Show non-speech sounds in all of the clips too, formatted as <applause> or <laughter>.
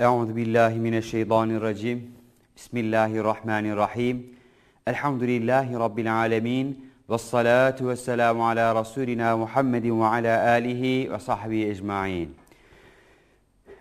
Euzu billahi mineşşeytanirracim. Bismillahirrahmanirrahim. Elhamdülillahi rabbil alamin. Ve salatu ve selamu ala Resulina Muhammedin ve ala alihi ve sahbihi ecmain.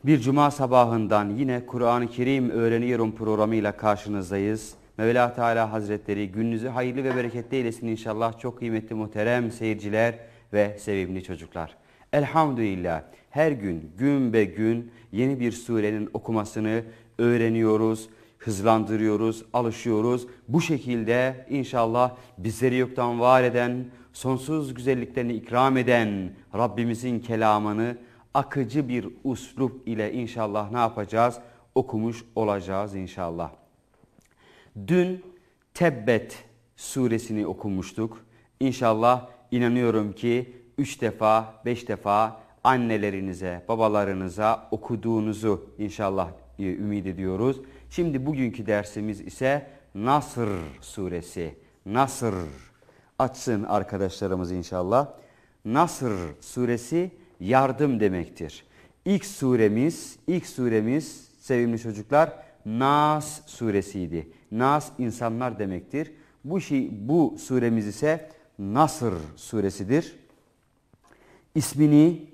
Bir cuma sabahından yine Kur'an-ı Kerim öğreniyorum programıyla karşınızdayız. Mevla Teala Hazretleri gününüzü hayırlı ve bereketli eylesin inşallah çok kıymetli muhterem seyirciler ve sevimli çocuklar. Elhamdülillah her gün gün be gün yeni bir surenin okumasını öğreniyoruz, hızlandırıyoruz, alışıyoruz. Bu şekilde inşallah bizleri yoktan var eden, sonsuz güzelliklerini ikram eden Rabbimizin kelamını akıcı bir uslup ile inşallah ne yapacağız? Okumuş olacağız inşallah. Dün Tebbet suresini okumuştuk. İnşallah inanıyorum ki üç defa, beş defa annelerinize, babalarınıza okuduğunuzu inşallah e, ümit ediyoruz. Şimdi bugünkü dersimiz ise Nasr suresi. Nasr açsın arkadaşlarımız inşallah. Nasr suresi yardım demektir. İlk suremiz, ilk suremiz sevimli çocuklar Nas suresiydi. Nas insanlar demektir. Bu şey bu suremiz ise Nasr suresidir. İsmini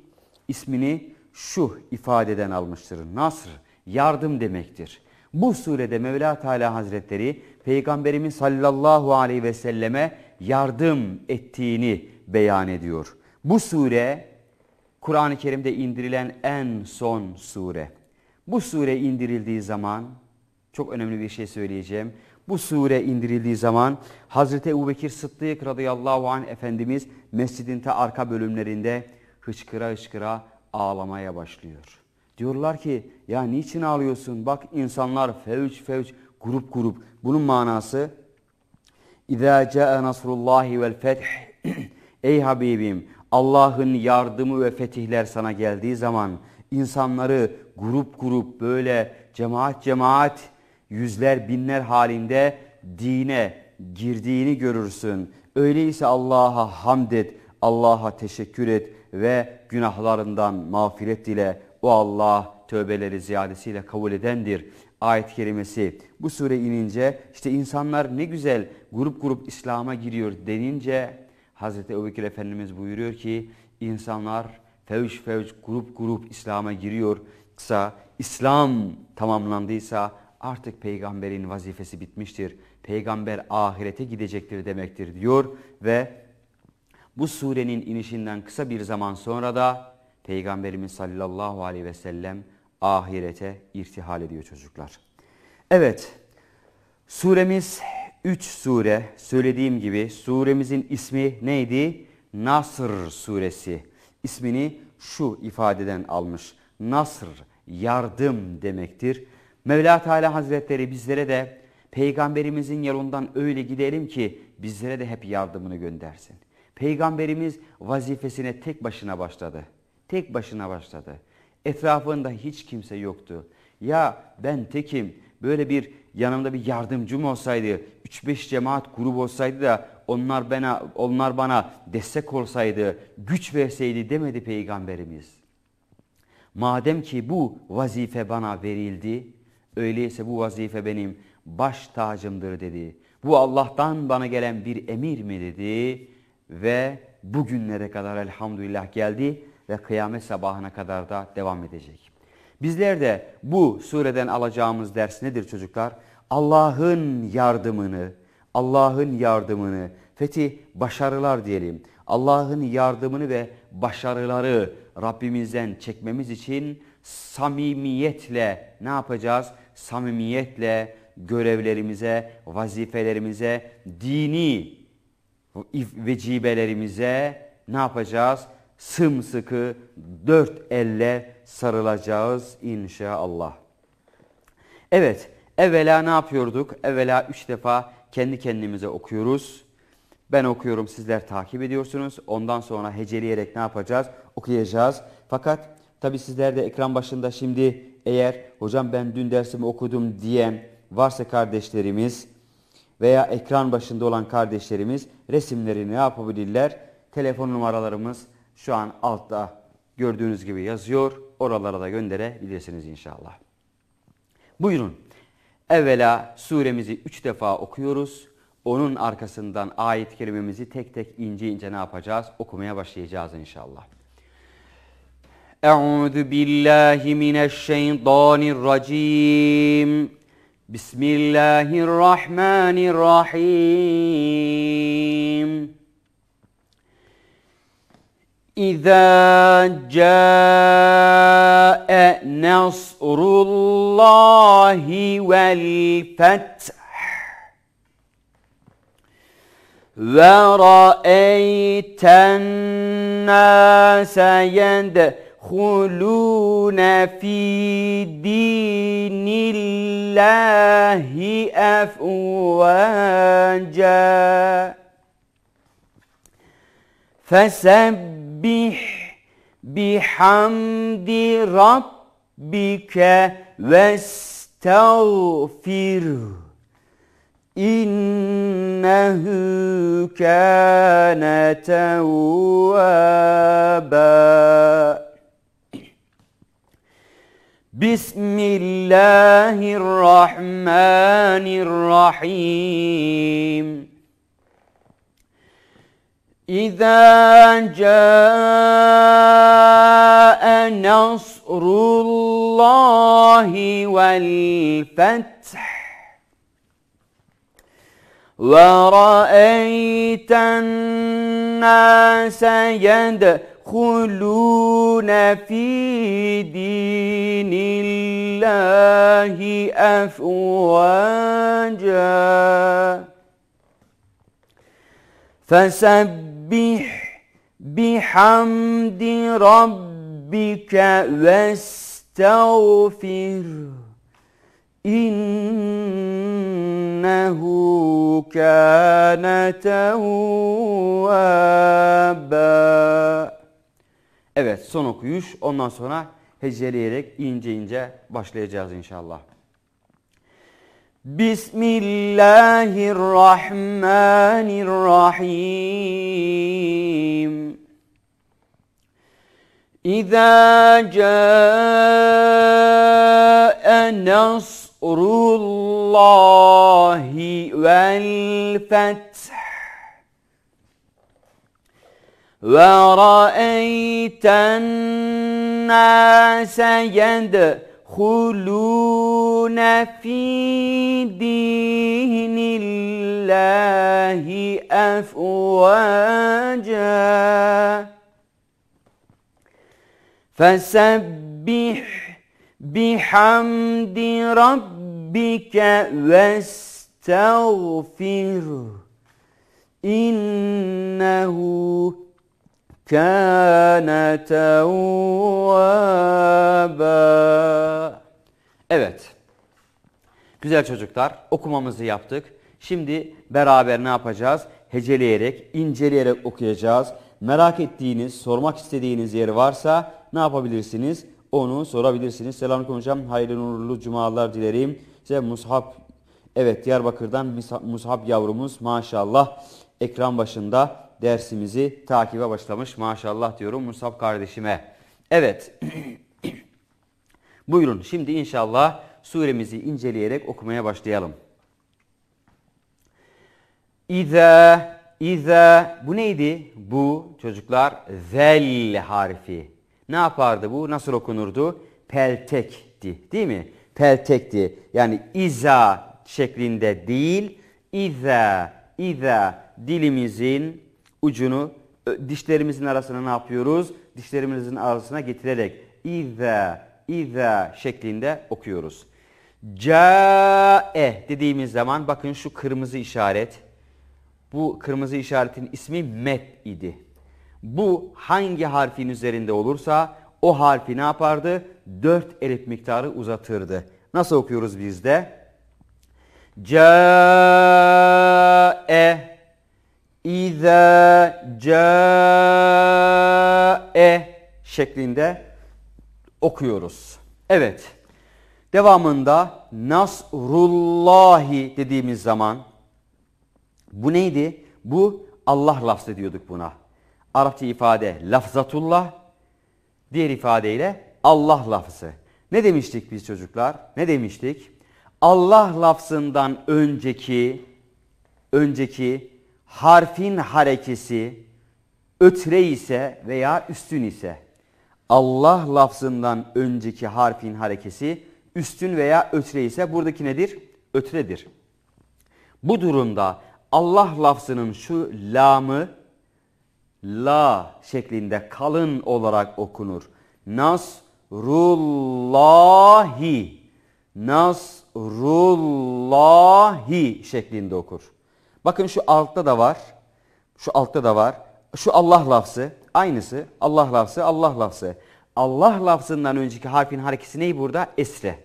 ismini şu ifadeden almıştır. Nasr yardım demektir. Bu surede Mevla Teala Hazretleri Peygamberimiz sallallahu aleyhi ve selleme yardım ettiğini beyan ediyor. Bu sure Kur'an-ı Kerim'de indirilen en son sure. Bu sure indirildiği zaman çok önemli bir şey söyleyeceğim. Bu sure indirildiği zaman Hazreti Ebubekir Sıddık radıyallahu anh Efendimiz mescidin ta arka bölümlerinde hıçkıra hıçkıra ağlamaya başlıyor. Diyorlar ki ya niçin ağlıyorsun? Bak insanlar fevç fevç grup grup. Bunun manası İza caa nasrullahi vel feth <clears throat> Ey Habibim Allah'ın yardımı ve fetihler sana geldiği zaman insanları grup grup böyle cemaat cemaat yüzler binler halinde dine girdiğini görürsün. Öyleyse Allah'a hamd et, Allah'a teşekkür et, ve günahlarından mağfiret dile. O Allah tövbeleri ziyadesiyle kabul edendir. Ayet kelimesi bu sure inince işte insanlar ne güzel grup grup İslam'a giriyor denince Hazreti Ebubekir Efendimiz buyuruyor ki insanlar fevç fevç grup grup İslam'a giriyor. Kısa İslam tamamlandıysa artık peygamberin vazifesi bitmiştir. Peygamber ahirete gidecektir demektir diyor ve bu surenin inişinden kısa bir zaman sonra da Peygamberimiz sallallahu aleyhi ve sellem ahirete irtihal ediyor çocuklar. Evet, suremiz 3 sure. Söylediğim gibi suremizin ismi neydi? Nasr suresi. İsmini şu ifadeden almış. Nasr, yardım demektir. Mevla Teala Hazretleri bizlere de peygamberimizin yolundan öyle gidelim ki bizlere de hep yardımını göndersin. Peygamberimiz vazifesine tek başına başladı. Tek başına başladı. Etrafında hiç kimse yoktu. Ya ben tekim böyle bir yanımda bir yardımcım olsaydı, 3-5 cemaat grubu olsaydı da onlar bana, onlar bana destek olsaydı, güç verseydi demedi Peygamberimiz. Madem ki bu vazife bana verildi, öyleyse bu vazife benim baş tacımdır dedi. Bu Allah'tan bana gelen bir emir mi dedi? ve bugünlere kadar elhamdülillah geldi ve kıyamet sabahına kadar da devam edecek. Bizler de bu sureden alacağımız ders nedir çocuklar? Allah'ın yardımını, Allah'ın yardımını, fetih başarılar diyelim. Allah'ın yardımını ve başarıları Rabbimizden çekmemiz için samimiyetle ne yapacağız? Samimiyetle görevlerimize, vazifelerimize, dini o vecibelerimize ne yapacağız? Sımsıkı dört elle sarılacağız inşallah. Evet, evvela ne yapıyorduk? Evvela üç defa kendi kendimize okuyoruz. Ben okuyorum, sizler takip ediyorsunuz. Ondan sonra heceleyerek ne yapacağız? Okuyacağız. Fakat tabi sizler de ekran başında şimdi eğer hocam ben dün dersimi okudum diyen varsa kardeşlerimiz veya ekran başında olan kardeşlerimiz resimlerini ne yapabilirler? Telefon numaralarımız şu an altta gördüğünüz gibi yazıyor. Oralara da gönderebilirsiniz inşallah. Buyurun. Evvela suremizi üç defa okuyoruz. Onun arkasından ayet kelimemizi tek tek ince ince ne yapacağız? Okumaya başlayacağız inşallah. Euzu billahi mineşşeytanirracim. بسم الله الرحمن الرحيم إذا جاء نصر الله والفتح ورأيت الناس يدخلون يدخلون في دين الله أفواجا فسبح بحمد ربك واستغفره إنه كان توابا بسم الله الرحمن الرحيم إذا جاء نصر الله والفتح ورأيت الناس يدخلون يدخلون في دين الله أفواجا فسبح بحمد ربك واستغفره إنه كان توابا Evet son okuyuş ondan sonra heceleyerek ince ince başlayacağız inşallah. Bismillahirrahmanirrahim. İza ca'e nasrullahi vel feth. ورأيت الناس يدخلون في دين الله أفواجا فسبح بحمد ربك واستغفره إنه kâne tevvâbâ. Evet. Güzel çocuklar okumamızı yaptık. Şimdi beraber ne yapacağız? Heceleyerek, inceleyerek okuyacağız. Merak ettiğiniz, sormak istediğiniz yeri varsa ne yapabilirsiniz? Onu sorabilirsiniz. Selamünaleyküm hocam. Hayırlı nurlu cumalar dilerim. Size Mushab, evet Diyarbakır'dan Mushab yavrumuz maşallah ekran başında dersimizi takibe başlamış. Maşallah diyorum Musab kardeşime. Evet. <clears throat> Buyurun şimdi inşallah suremizi inceleyerek okumaya başlayalım. İza, İza bu neydi? Bu çocuklar zel harfi. Ne yapardı bu? Nasıl okunurdu? Peltekti değil mi? Peltekti. Yani iza şeklinde değil, İza iza dilimizin ucunu e, dişlerimizin arasına ne yapıyoruz? Dişlerimizin arasına getirerek İza, İza şeklinde okuyoruz. Cae dediğimiz zaman bakın şu kırmızı işaret. Bu kırmızı işaretin ismi met idi. Bu hangi harfin üzerinde olursa o harfi ne yapardı? Dört elif miktarı uzatırdı. Nasıl okuyoruz bizde? Cae İza ca'e şeklinde okuyoruz. Evet. Devamında nasrullahi dediğimiz zaman bu neydi? Bu Allah lafz diyorduk buna. Arapça ifade lafzatullah, diğer ifadeyle Allah lafzı. Ne demiştik biz çocuklar? Ne demiştik? Allah lafzından önceki önceki harfin harekesi ötre ise veya üstün ise Allah lafzından önceki harfin harekesi üstün veya ötre ise buradaki nedir? Ötredir. Bu durumda Allah lafzının şu lamı la şeklinde kalın olarak okunur. Nasrullahi Nasrullahi şeklinde okur. Bakın şu altta da var. Şu altta da var. Şu Allah lafzı. Aynısı. Allah lafzı, Allah lafzı. Allah lafzından önceki harfin harekesi ney burada? Esre.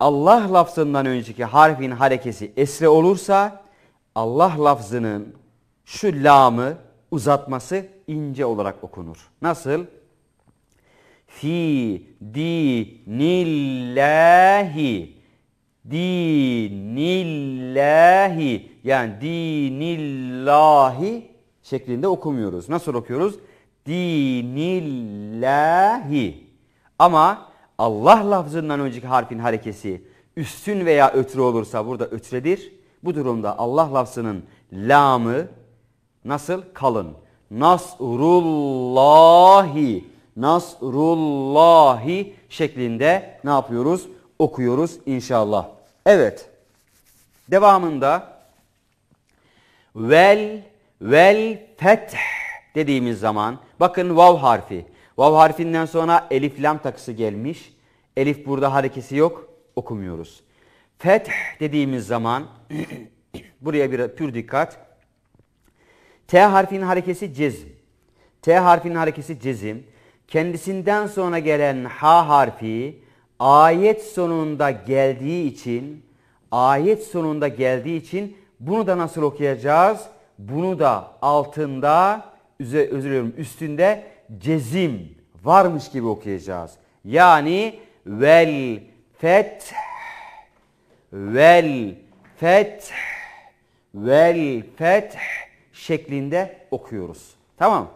Allah lafzından önceki harfin harekesi esre olursa Allah lafzının şu lamı uzatması ince olarak okunur. Nasıl? Fi dinillahi dinillahi yani dinillahi şeklinde okumuyoruz. Nasıl okuyoruz? Dinillahi. Ama Allah lafzından önceki harfin harekesi üstün veya ötürü olursa burada ötredir. Bu durumda Allah lafzının lamı nasıl? Kalın. Nasrullahi. Nasrullahi şeklinde ne yapıyoruz? Okuyoruz inşallah. Evet. Devamında vel vel feth dediğimiz zaman bakın vav harfi. Vav harfinden sonra elif lam takısı gelmiş. Elif burada harekesi yok. Okumuyoruz. Feth dediğimiz zaman <clears throat> buraya bir pür dikkat. T harfinin harekesi cezim T harfinin harekesi cezim. Kendisinden sonra gelen H harfi ayet sonunda geldiği için ayet sonunda geldiği için bunu da nasıl okuyacağız? Bunu da altında özür diliyorum üstünde cezim varmış gibi okuyacağız. Yani vel fet, vel fet, vel feth şeklinde okuyoruz. Tamam.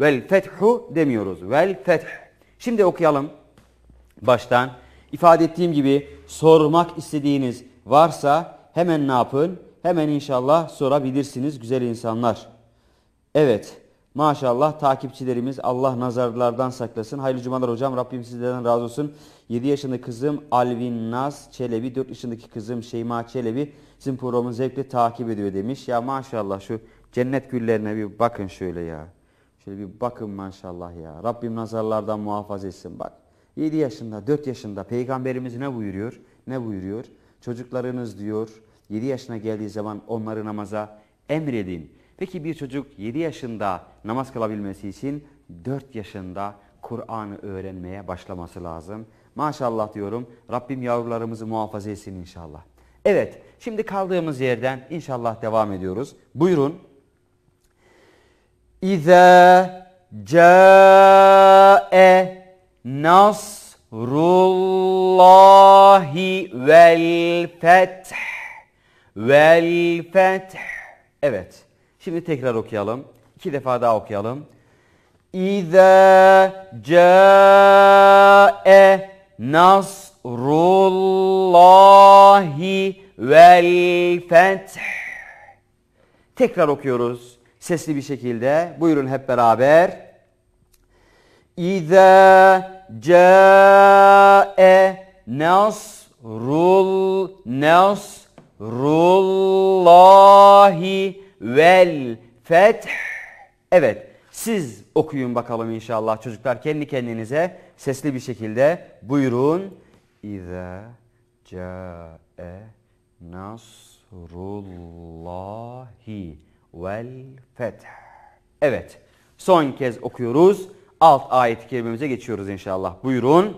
Vel fethu demiyoruz. Vel feth. Şimdi okuyalım baştan. İfade ettiğim gibi sormak istediğiniz varsa hemen ne yapın? Hemen inşallah sorabilirsiniz güzel insanlar. Evet maşallah takipçilerimiz Allah nazarlardan saklasın. Hayırlı cumalar hocam Rabbim sizlerden razı olsun. 7 yaşındaki kızım Alvin Naz Çelebi, 4 yaşındaki kızım Şeyma Çelebi sizin programı zevkle takip ediyor demiş. Ya maşallah şu cennet güllerine bir bakın şöyle ya. Şöyle bir bakın maşallah ya. Rabbim nazarlardan muhafaza etsin bak. 7 yaşında, 4 yaşında peygamberimiz ne buyuruyor? Ne buyuruyor? Çocuklarınız diyor 7 yaşına geldiği zaman onları namaza emredin. Peki bir çocuk 7 yaşında namaz kılabilmesi için 4 yaşında Kur'an'ı öğrenmeye başlaması lazım. Maşallah diyorum Rabbim yavrularımızı muhafaza etsin inşallah. Evet şimdi kaldığımız yerden inşallah devam ediyoruz. Buyurun. İzâ câe Nasrullahi vel feth vel feth Evet. Şimdi tekrar okuyalım. İki defa daha okuyalım. İza ca'e nasrullahi vel feth Tekrar okuyoruz sesli bir şekilde. Buyurun hep beraber. İza cae nasrul nasrullahi vel feth. Evet siz okuyun bakalım inşallah çocuklar kendi kendinize sesli bir şekilde buyurun. İza cae nasrullahi vel feth. Evet son kez okuyoruz alt ayet kelimemize geçiyoruz inşallah. Buyurun.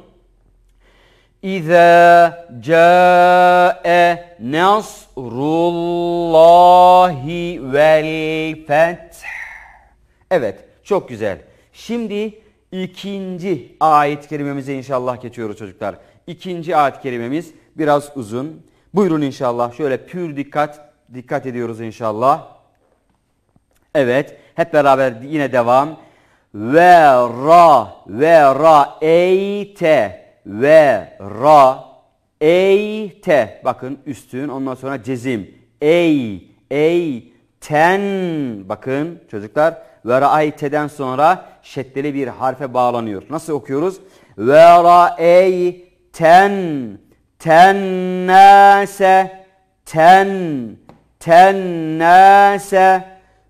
İza ca'e nasrullahi vel feth. Evet, çok güzel. Şimdi ikinci ayet kelimemize inşallah geçiyoruz çocuklar. İkinci ayet kelimemiz biraz uzun. Buyurun inşallah. Şöyle pür dikkat dikkat ediyoruz inşallah. Evet, hep beraber yine devam. Ve ra ve ra eyte ve ra eyte. Bakın üstün ondan sonra cezim. Ey ey ten. Bakın çocuklar ve ra'ayteden sonra şeddeli bir harfe bağlanıyor. Nasıl okuyoruz? Ve ra'eyten tennase ten tennase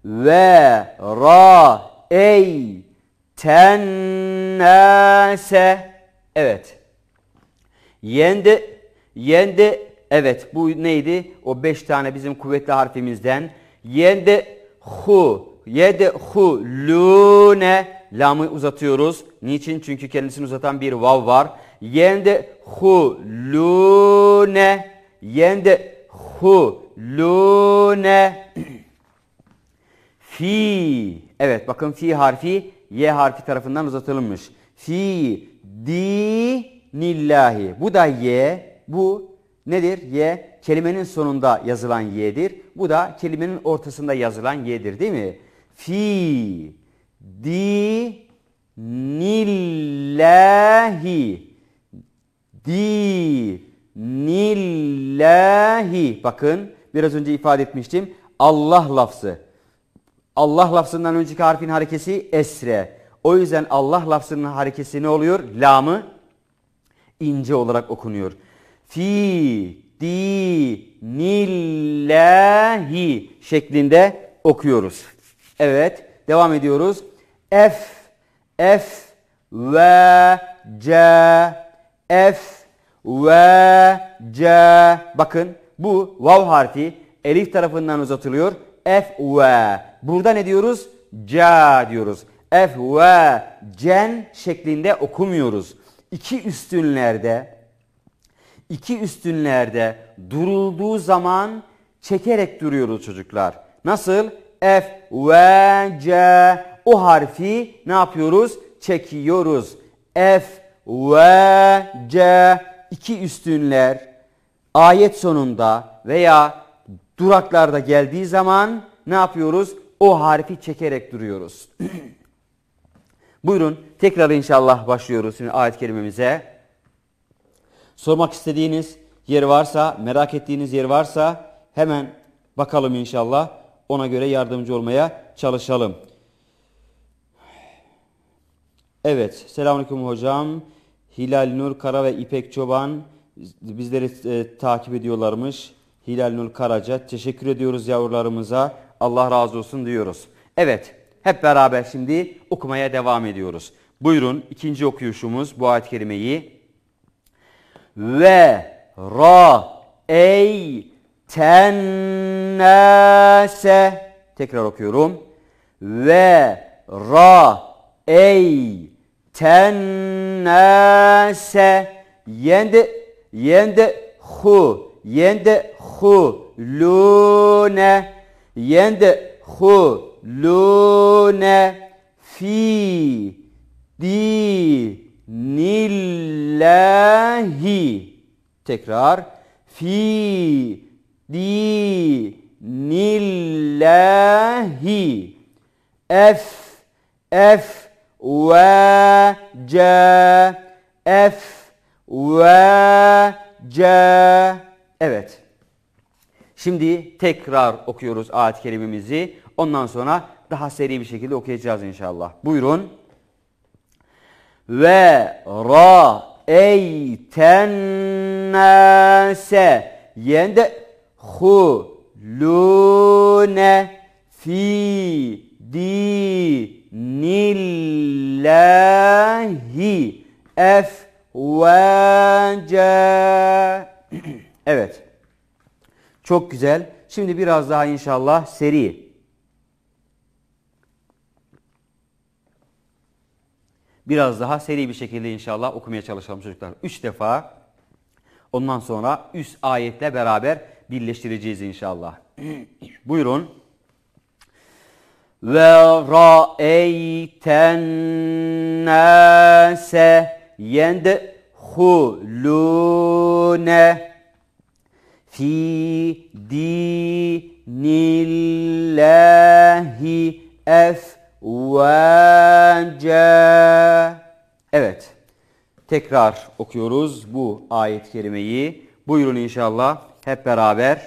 ve ey tennase evet yende yende evet bu neydi o beş tane bizim kuvvetli harfimizden yende hu yede hu lune lamı uzatıyoruz niçin çünkü kendisini uzatan bir vav var yende hu lune yende hu lune <clears throat> fi evet bakın fi harfi Y harfi tarafından uzatılmış. Fi dinillahi. Bu da Y. Bu nedir? Y kelimenin sonunda yazılan Y'dir. Bu da kelimenin ortasında yazılan Y'dir değil mi? Fi dinillahi. Dinillahi. Bakın biraz önce ifade etmiştim. Allah lafzı. Allah lafzından önceki harfin harekesi esre. O yüzden Allah lafzının harekesi ne oluyor? Lamı ince olarak okunuyor. Fi dinillahi şeklinde okuyoruz. Evet devam ediyoruz. F, F ve C, F ve C. Bakın bu vav harfi elif tarafından uzatılıyor. F ve Burada ne diyoruz? Ca diyoruz. F ve cen şeklinde okumuyoruz. İki üstünlerde iki üstünlerde durulduğu zaman çekerek duruyoruz çocuklar. Nasıl? F ve C o harfi ne yapıyoruz? Çekiyoruz. F ve C iki üstünler ayet sonunda veya duraklarda geldiği zaman ne yapıyoruz? o harfi çekerek duruyoruz. <clears throat> Buyurun tekrar inşallah başlıyoruz şimdi ayet kelimemize. Sormak istediğiniz yer varsa, merak ettiğiniz yer varsa hemen bakalım inşallah. Ona göre yardımcı olmaya çalışalım. Evet, selamünaleyküm hocam. Hilal Nur Kara ve İpek Çoban bizleri e, takip ediyorlarmış. Hilal Nur Karaca. Teşekkür ediyoruz yavrularımıza. Allah razı olsun diyoruz. Evet hep beraber şimdi okumaya devam ediyoruz. Buyurun ikinci okuyuşumuz bu ayet kelimeyi. Ve ra ey tennase tekrar okuyorum. Ve ra ey tennase yende yende hu yende hu lune يدخلون في دين الله تكرار في دين الله أف أف جا أف وجا Evet. Şimdi tekrar okuyoruz ayet-i kerimemizi. Ondan sonra daha seri bir şekilde okuyacağız inşallah. Buyurun. Ve ra eyten nase yende hulune fi dinillahi efvaca. <clears throat> evet. Çok güzel. Şimdi biraz daha inşallah seri. Biraz daha seri bir şekilde inşallah okumaya çalışalım çocuklar. Üç defa. Ondan sonra üst ayetle beraber birleştireceğiz inşallah. <clears throat> Buyurun. Ve ra'eyten nase yendhulune fi dinillahi efvaca. Evet. Tekrar okuyoruz bu ayet-i kerimeyi. Buyurun inşallah hep beraber.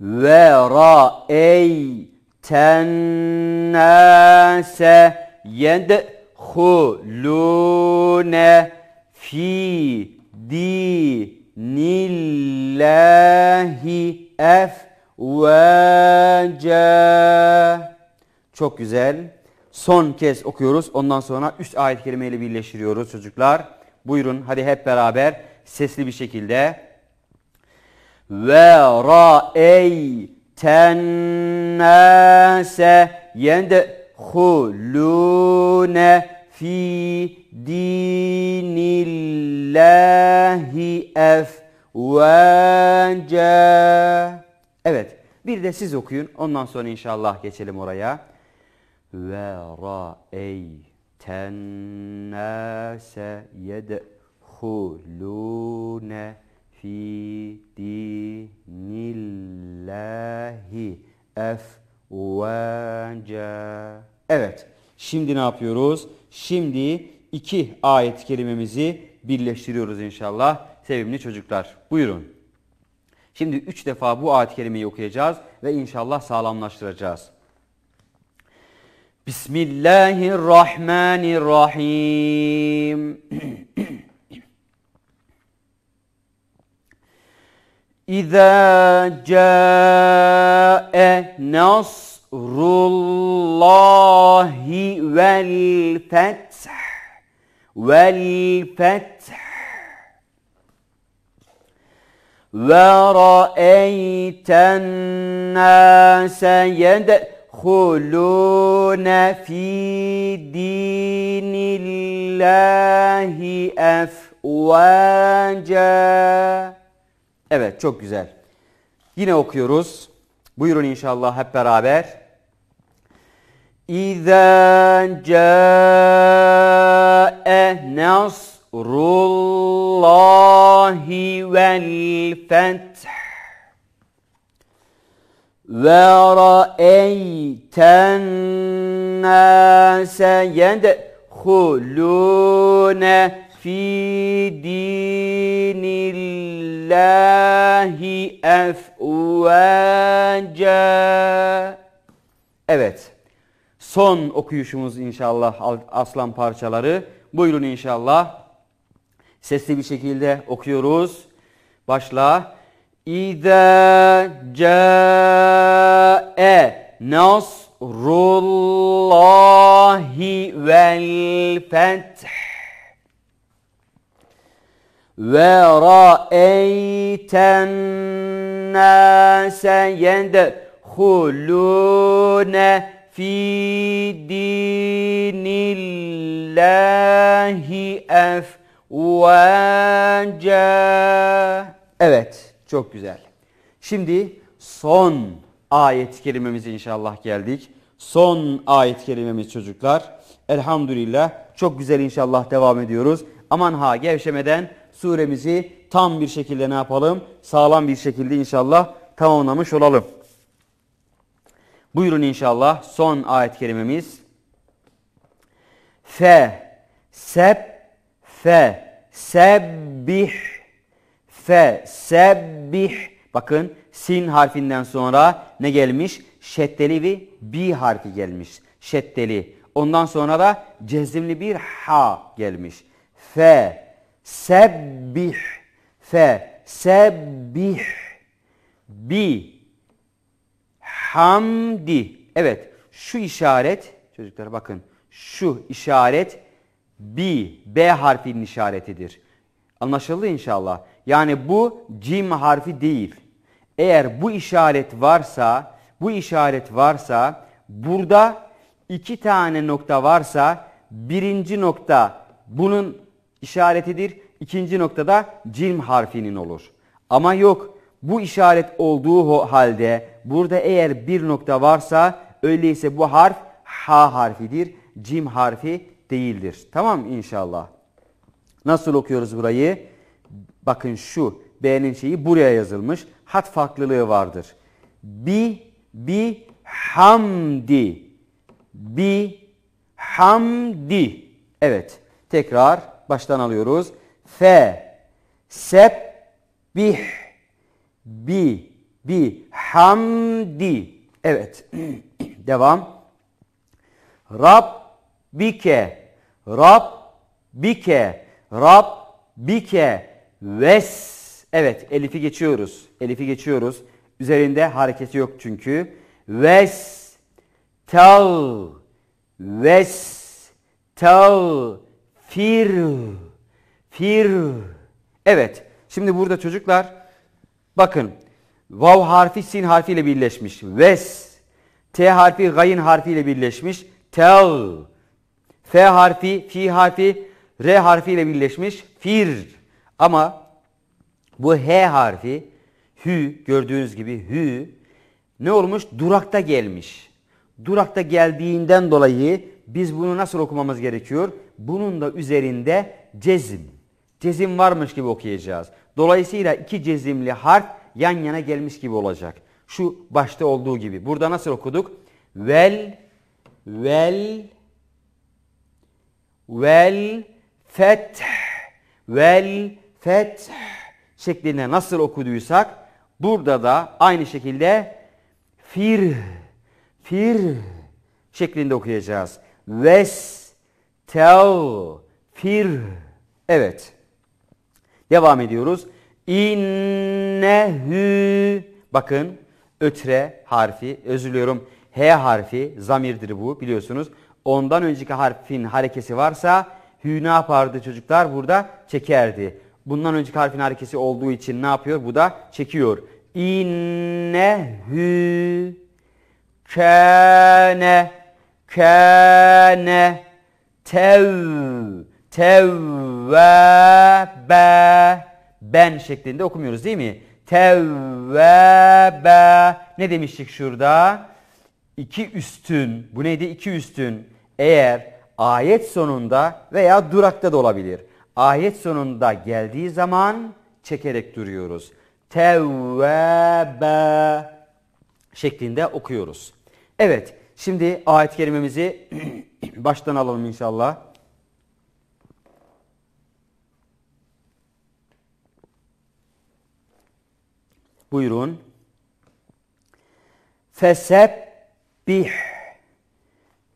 Ve ra'ey tennase yedhulune fi di lillahi efvaca. Çok güzel. Son kez okuyoruz. Ondan sonra üst ayet kelimeyle birleştiriyoruz çocuklar. Buyurun hadi hep beraber sesli bir şekilde. Ve ra'eyten nase yedhulune fi dinillahi efvaca. Evet bir de siz okuyun ondan sonra inşallah geçelim oraya. Ve ra ra'eyten nase yedhulune fi dinillahi efvaca. Evet şimdi ne yapıyoruz? Şimdi iki ayet kelimemizi birleştiriyoruz inşallah sevimli çocuklar. Buyurun. Şimdi üç defa bu ayet kelimeyi okuyacağız ve inşallah sağlamlaştıracağız. Bismillahirrahmanirrahim. İza ca'e nas Nasrullahi vel feth vel feth ve ra'eyten nase yedhulune fi dinillahi efvaca Evet çok güzel. Yine okuyoruz. Buyurun inşallah hep beraber. İzen câe nasrullahi vel feth ve ra'eyten nâse yedhulûne fi dinillahi efvaca. Evet. Son okuyuşumuz inşallah aslan parçaları. Buyurun inşallah. Sesli bir şekilde okuyoruz. Başla. İde cae nasrullahi vel feth ve ra'eyten nase yedhulune fi dinillahi efvaca. Evet, çok güzel. Şimdi son ayet kelimemiz inşallah geldik. Son ayet kelimemiz çocuklar. Elhamdülillah. Çok güzel inşallah devam ediyoruz. Aman ha gevşemeden suremizi tam bir şekilde ne yapalım? Sağlam bir şekilde inşallah tamamlamış olalım. Buyurun inşallah son ayet kelimemiz. Fe, seb, fe, sebbih, fe, sebbih. Bakın sin harfinden sonra ne gelmiş? Şeddeli bir bi harfi gelmiş. Şeddeli. Ondan sonra da cezimli bir ha gelmiş. Fe, Sebbih. Fe. Sebbih. Bi. Hamdi. Evet. Şu işaret. Çocuklar bakın. Şu işaret. Bi. B harfinin işaretidir. Anlaşıldı inşallah. Yani bu cim harfi değil. Eğer bu işaret varsa, bu işaret varsa, burada iki tane nokta varsa, birinci nokta bunun işaretidir. İkinci noktada cilm harfinin olur. Ama yok bu işaret olduğu halde burada eğer bir nokta varsa öyleyse bu harf ha harfidir. Cim harfi değildir. Tamam inşallah. Nasıl okuyoruz burayı? Bakın şu B'nin şeyi buraya yazılmış. Hat farklılığı vardır. Bi, bi, hamdi. Bi, hamdi. Evet. Tekrar baştan alıyoruz. Fe, sep, bih, bi, bi, hamdi. Evet. <clears throat> Devam. Rabbike, Rabbike, Rabbike, ves. Evet, elifi geçiyoruz. Elifi geçiyoruz. Üzerinde hareketi yok çünkü. Ves, tel, ves, tel, Fir. Fir. Evet. Şimdi burada çocuklar bakın vav harfi sin harfi ile birleşmiş. Ves. T harfi gayın harfi ile birleşmiş. Tel. F harfi, fi harfi, R harfiyle birleşmiş. Fir. Ama bu H harfi hü gördüğünüz gibi hü ne olmuş? Durakta gelmiş. Durakta geldiğinden dolayı biz bunu nasıl okumamız gerekiyor? bunun da üzerinde cezim. Cezim varmış gibi okuyacağız. Dolayısıyla iki cezimli harf yan yana gelmiş gibi olacak. Şu başta olduğu gibi. Burada nasıl okuduk? Vel, vel, vel, fet, vel, fet. şeklinde nasıl okuduysak burada da aynı şekilde fir, fir şeklinde okuyacağız. Ves, tevfir. Evet. Devam ediyoruz. İnnehü. Bakın ötre harfi özür diliyorum. H harfi zamirdir bu biliyorsunuz. Ondan önceki harfin harekesi varsa hü ne yapardı çocuklar? Burada çekerdi. Bundan önceki harfin harekesi olduğu için ne yapıyor? Bu da çekiyor. İnnehü kâne kâne tev, tevvebe, ben şeklinde okumuyoruz değil mi? Tevvebe. Ne demiştik şurada? İki üstün. Bu neydi? İki üstün. Eğer ayet sonunda veya durakta da olabilir. Ayet sonunda geldiği zaman çekerek duruyoruz. Tevvebe şeklinde okuyoruz. Evet Şimdi ayet-i kerimemizi <clears throat> baştan alalım inşallah. Buyurun. Fesebbih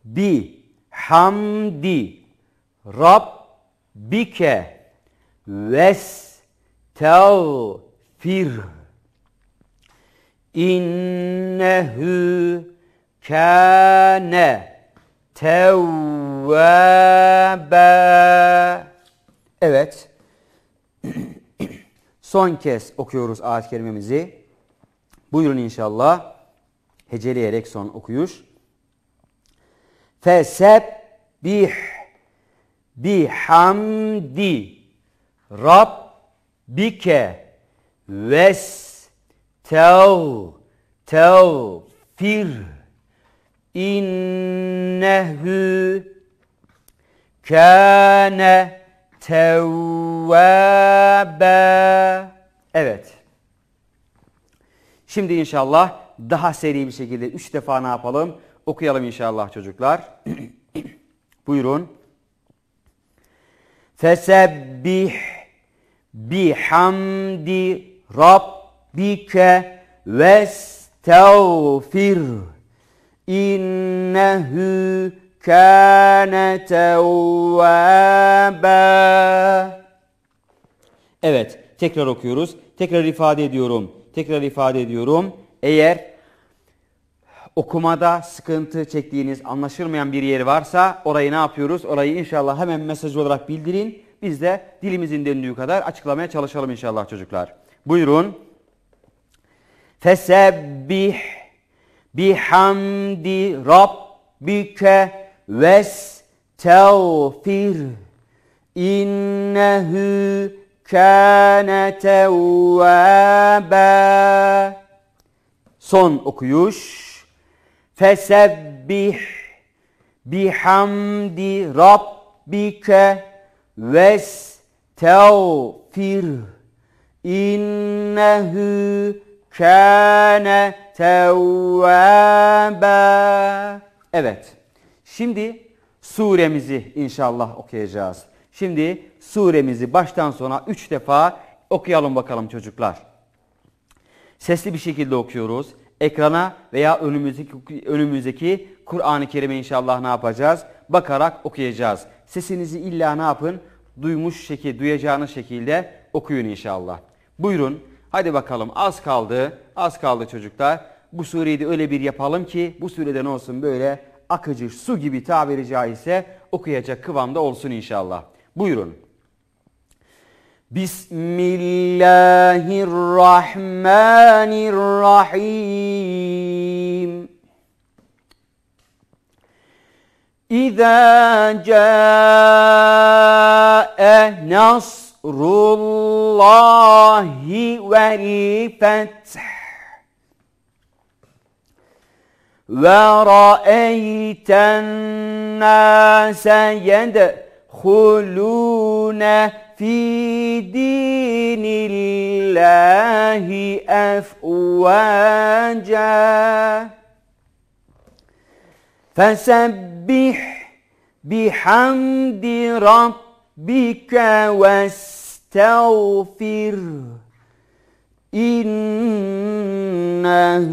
bi hamdi rabbike ves tevfir innehu Kâne tevvâbe Evet. <clears throat> Son kez okuyoruz ayet-i kerimemizi. Buyurun inşallah. Heceleyerek son okuyuş. Fesebbih bihamdi Rabbike ves tev tevfir İnnehu kâne tevvâbe. Evet. Şimdi inşallah daha seri bir şekilde üç defa ne yapalım? Okuyalım inşallah çocuklar. <clears throat> Buyurun. Fesebbih bihamdi rabbike vestağfir. İnnehu kâne tevvâbâ. Evet, tekrar okuyoruz. Tekrar ifade ediyorum. Tekrar ifade ediyorum. Eğer okumada sıkıntı çektiğiniz anlaşılmayan bir yer varsa orayı ne yapıyoruz? Orayı inşallah hemen mesaj olarak bildirin. Biz de dilimizin döndüğü kadar açıklamaya çalışalım inşallah çocuklar. Buyurun. Fesebbih bihamdi rabbike ves tevfir, innehu kâne tevvâbâ Son okuyuş. Fesebbih bihamdi rabbike ves tevfir, innehu Kâne tevvâbâ. Evet. Şimdi suremizi inşallah okuyacağız. Şimdi suremizi baştan sona üç defa okuyalım bakalım çocuklar. Sesli bir şekilde okuyoruz. Ekrana veya önümüzdeki, önümüzdeki Kur'an-ı Kerim'e inşallah ne yapacağız? Bakarak okuyacağız. Sesinizi illa ne yapın? Duymuş şekil, duyacağınız şekilde okuyun inşallah. Buyurun. Hadi bakalım az kaldı, az kaldı çocuklar. Bu sureyi de öyle bir yapalım ki bu sureden olsun böyle akıcı su gibi tabiri caizse okuyacak kıvamda olsun inşallah. Buyurun. Bismillahirrahmanirrahim. İza ca'e nasr نصر الله والفتح ورأيت الناس يدخلون في دين الله أفواجا فسبح بحمد ربك ربك واستغفر إنه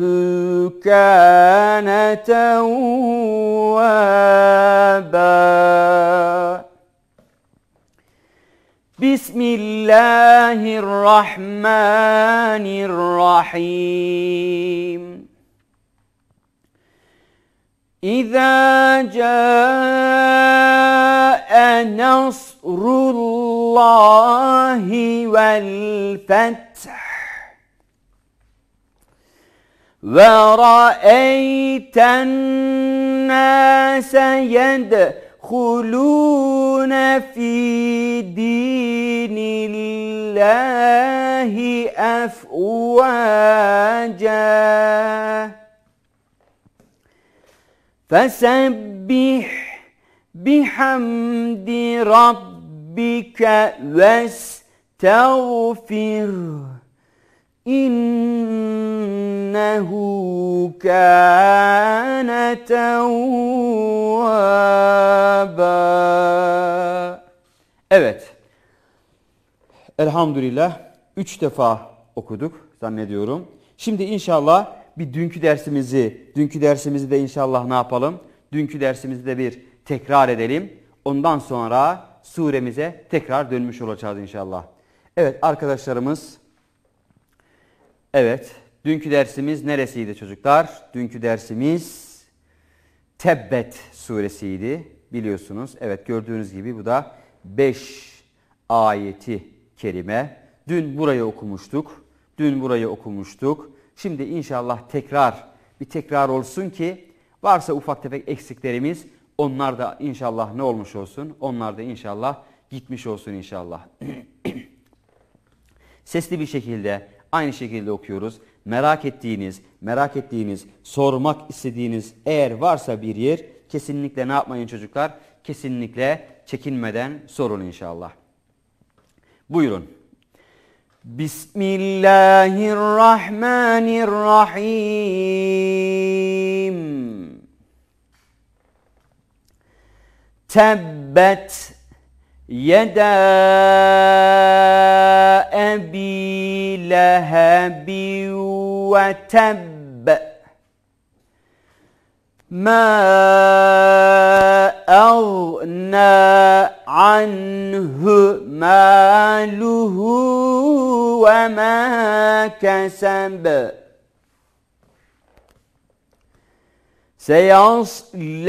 كان توابا بسم الله الرحمن الرحيم إذا جاء نصر الله والفتح ورأيت الناس يدخلون في دين الله أفواجاً Fesebbih bihamdi rabbike vestağfir. İnnehu kâne tevvâbâ. Evet. Elhamdülillah. Üç defa okuduk zannediyorum. Şimdi inşallah bir dünkü dersimizi, dünkü dersimizi de inşallah ne yapalım? Dünkü dersimizi de bir tekrar edelim. Ondan sonra suremize tekrar dönmüş olacağız inşallah. Evet arkadaşlarımız, evet dünkü dersimiz neresiydi çocuklar? Dünkü dersimiz Tebbet suresiydi biliyorsunuz. Evet gördüğünüz gibi bu da 5 ayeti kerime. Dün burayı okumuştuk. Dün burayı okumuştuk. Şimdi inşallah tekrar bir tekrar olsun ki varsa ufak tefek eksiklerimiz onlar da inşallah ne olmuş olsun? Onlar da inşallah gitmiş olsun inşallah. <clears throat> Sesli bir şekilde aynı şekilde okuyoruz. Merak ettiğiniz, merak ettiğiniz, sormak istediğiniz eğer varsa bir yer kesinlikle ne yapmayın çocuklar? Kesinlikle çekinmeden sorun inşallah. Buyurun. بسم الله الرحمن الرحيم تبت يدا أبي لهب وتب ما أغنى عنه ماله وما كسب سيصلى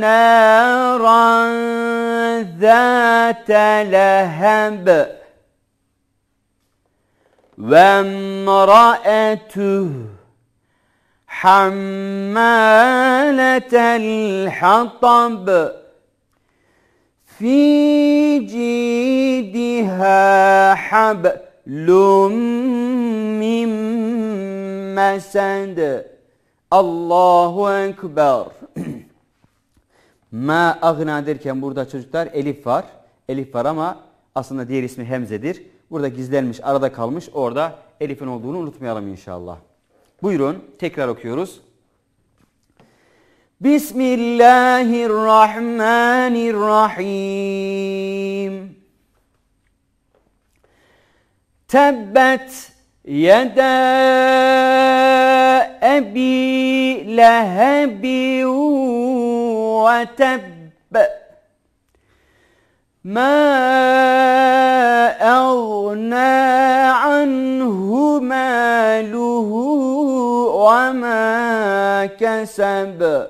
نارا ذات لهب وامرأته حمالة الحطب في جيدها حبل من مسد Allahu Ekber. Ma agna derken burada çocuklar elif var. Elif var ama aslında diğer ismi hemzedir. Burada gizlenmiş, arada kalmış. Orada elifin olduğunu unutmayalım inşallah. Buyurun tekrar okuyoruz. Bismillahirrahmanirrahim. Tebbet yeda ebi lehebi ve tebbe. كسب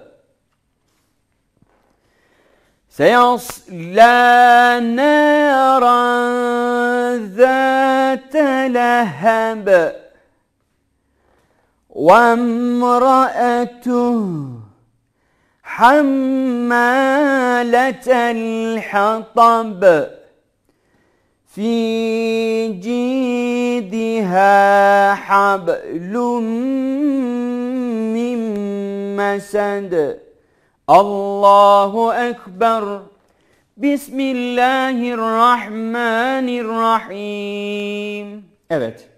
سيصلى نارا ذات لهب وامرأته حمالة الحطب في جيدها حبل mesed Allahu Ekber Bismillahirrahmanirrahim Evet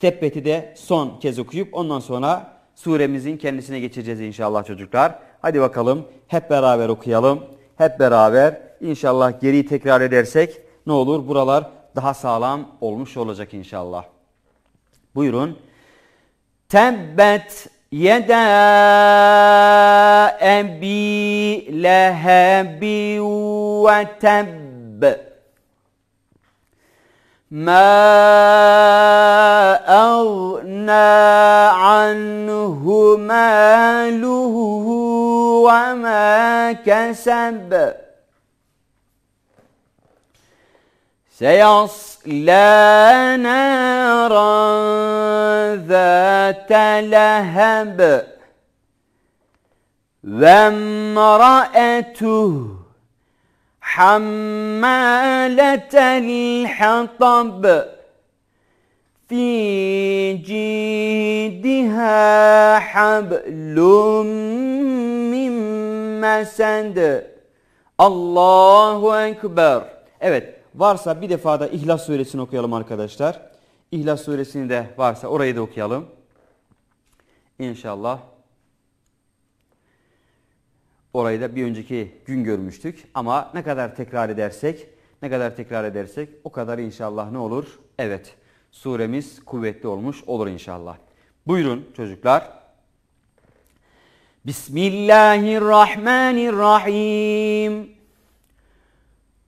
Tebbet'i de son kez okuyup ondan sonra suremizin kendisine geçeceğiz inşallah çocuklar. Hadi bakalım hep beraber okuyalım. Hep beraber inşallah geriyi tekrar edersek ne olur buralar daha sağlam olmuş olacak inşallah. Buyurun. Tebbet يدا أبي لهب وتب ما أغنى عنه ماله وما كسب سيصلى نارا ذات لهب وامرأته حمالة الحطب في جيدها حبل من مسد الله أكبر Evet Varsa bir defa da İhlas suresini okuyalım arkadaşlar. İhlas suresini de varsa orayı da okuyalım. İnşallah. Orayı da bir önceki gün görmüştük. Ama ne kadar tekrar edersek, ne kadar tekrar edersek o kadar inşallah ne olur? Evet, suremiz kuvvetli olmuş olur inşallah. Buyurun çocuklar. Bismillahirrahmanirrahim.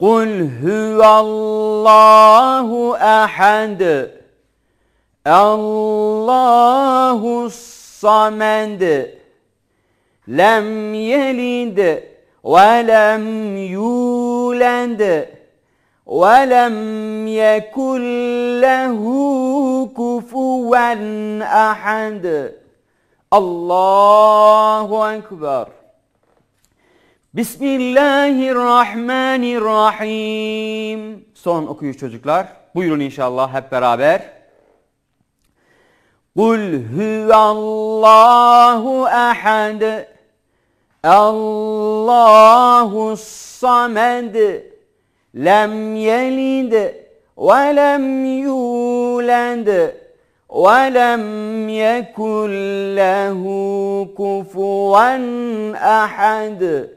قل هو الله أحد الله الصمد لم يلد ولم يولد ولم يكن له كفوا أحد الله أكبر بسم الله الرحمن الرحيم Son okuyuş çocuklar. Buyurun inşallah hep beraber. Kul huvallahu ehad. Allahu samed. Lem yelid ve lem yulad ve lem yekul lehu kufuven ahad.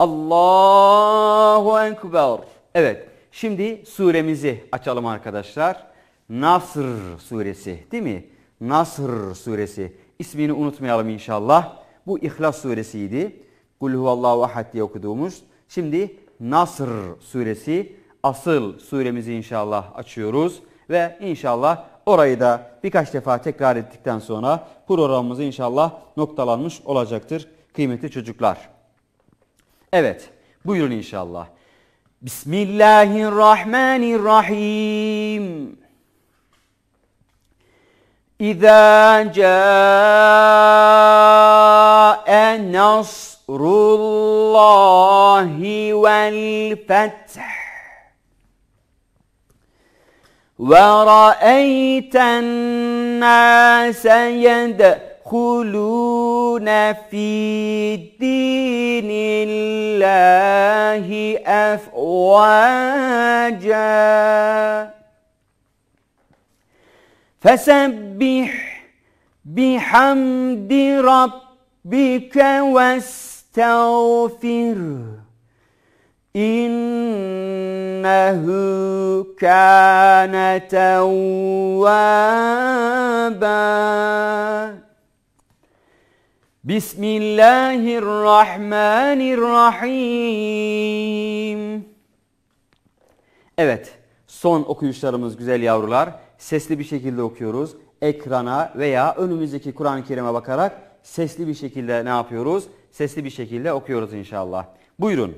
Allahu Ekber. Evet şimdi suremizi açalım arkadaşlar. Nasr suresi değil mi? Nasr suresi. İsmini unutmayalım inşallah. Bu İhlas suresiydi. Kul huvallahu ahad diye okuduğumuz. Şimdi Nasr suresi asıl suremizi inşallah açıyoruz. Ve inşallah orayı da birkaç defa tekrar ettikten sonra programımız inşallah noktalanmış olacaktır kıymetli çocuklar. Evet. Buyurun inşallah. Bismillahirrahmanirrahim. İza ca'e nasrullahi vel feth ve ra'eyten nase yed'e يدخلون في دين الله أفواجا فسبح بحمد ربك واستغفره إنه كان توابا Bismillahirrahmanirrahim. Evet, son okuyuşlarımız güzel yavrular. Sesli bir şekilde okuyoruz. Ekrana veya önümüzdeki Kur'an-ı Kerim'e bakarak sesli bir şekilde ne yapıyoruz? Sesli bir şekilde okuyoruz inşallah. Buyurun.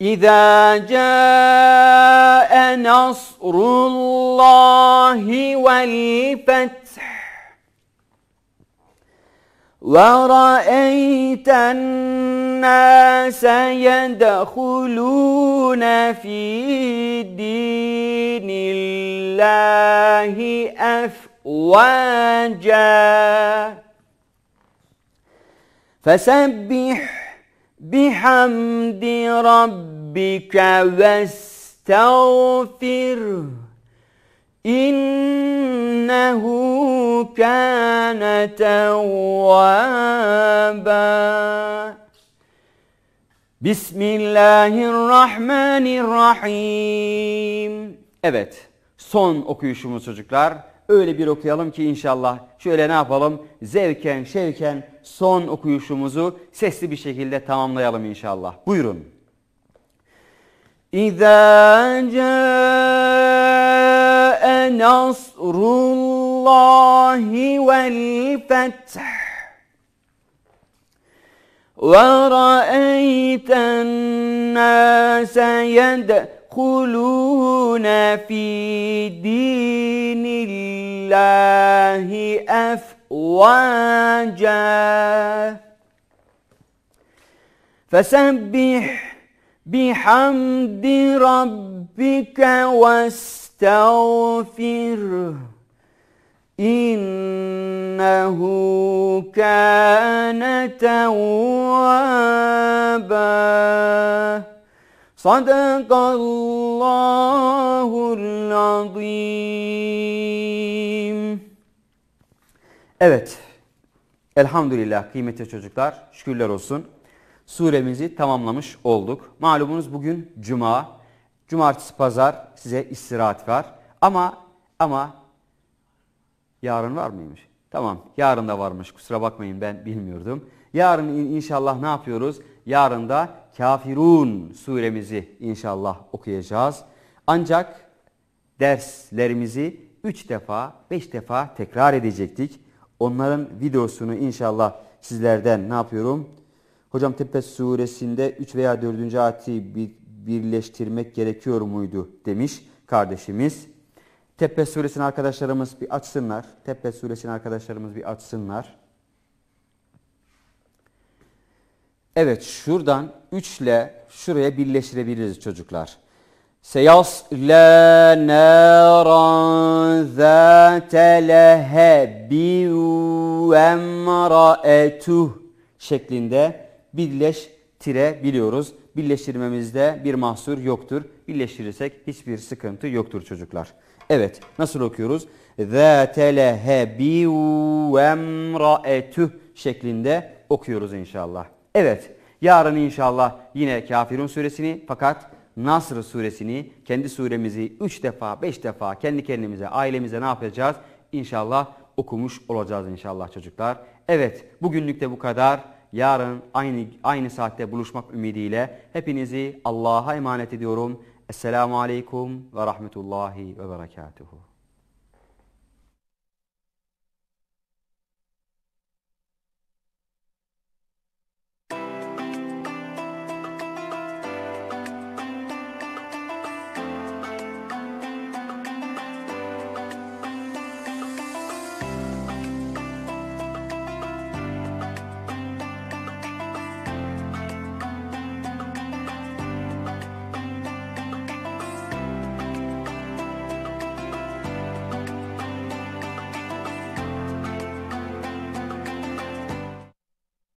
İza ca'e nasrullahi vel feth ورأيت الناس يدخلون في دين الله أفواجا فسبح بحمد ربك واستغفره İnnehu kâne tevvâbâ. Bismillahirrahmanirrahim. Evet, son okuyuşumuz çocuklar. Öyle bir okuyalım ki inşallah şöyle ne yapalım? Zevken, şevken son okuyuşumuzu sesli bir şekilde tamamlayalım inşallah. Buyurun. İzâ نصر الله والفتح ورأيت الناس يدخلون في دين الله أفواجا فسبح بحمد ربك واستغفر فاستغفره إنه كان توابا صدق الله العظيم Evet, elhamdülillah kıymetli çocuklar, şükürler olsun. Suremizi tamamlamış olduk. Malumunuz bugün Cuma, Cumartesi, pazar size istirahat var. Ama ama yarın var mıymış? Tamam yarın da varmış kusura bakmayın ben bilmiyordum. Yarın inşallah ne yapıyoruz? Yarın da Kafirun suremizi inşallah okuyacağız. Ancak derslerimizi 3 defa 5 defa tekrar edecektik. Onların videosunu inşallah sizlerden ne yapıyorum? Hocam Tepe suresinde 3 veya 4. ayeti birleştirmek gerekiyor muydu demiş kardeşimiz. Tebbet suresini arkadaşlarımız bir açsınlar. Tebbet suresini arkadaşlarımız bir açsınlar. Evet şuradan 3 ile şuraya birleştirebiliriz çocuklar. Seyasle naran zâte lehebbi ve şeklinde birleştirebiliyoruz birleştirmemizde bir mahsur yoktur. Birleştirirsek hiçbir sıkıntı yoktur çocuklar. Evet nasıl okuyoruz? ذَاتَ لَهَبِي وَمْرَأَتُهُ şeklinde okuyoruz inşallah. Evet yarın inşallah yine Kafirun suresini fakat Nasr suresini kendi suremizi 3 defa 5 defa kendi kendimize ailemize ne yapacağız? İnşallah okumuş olacağız inşallah çocuklar. Evet bugünlük de bu kadar yarın aynı aynı saatte buluşmak ümidiyle hepinizi Allah'a emanet ediyorum. Esselamu Aleyküm ve Rahmetullahi ve Berekatuhu.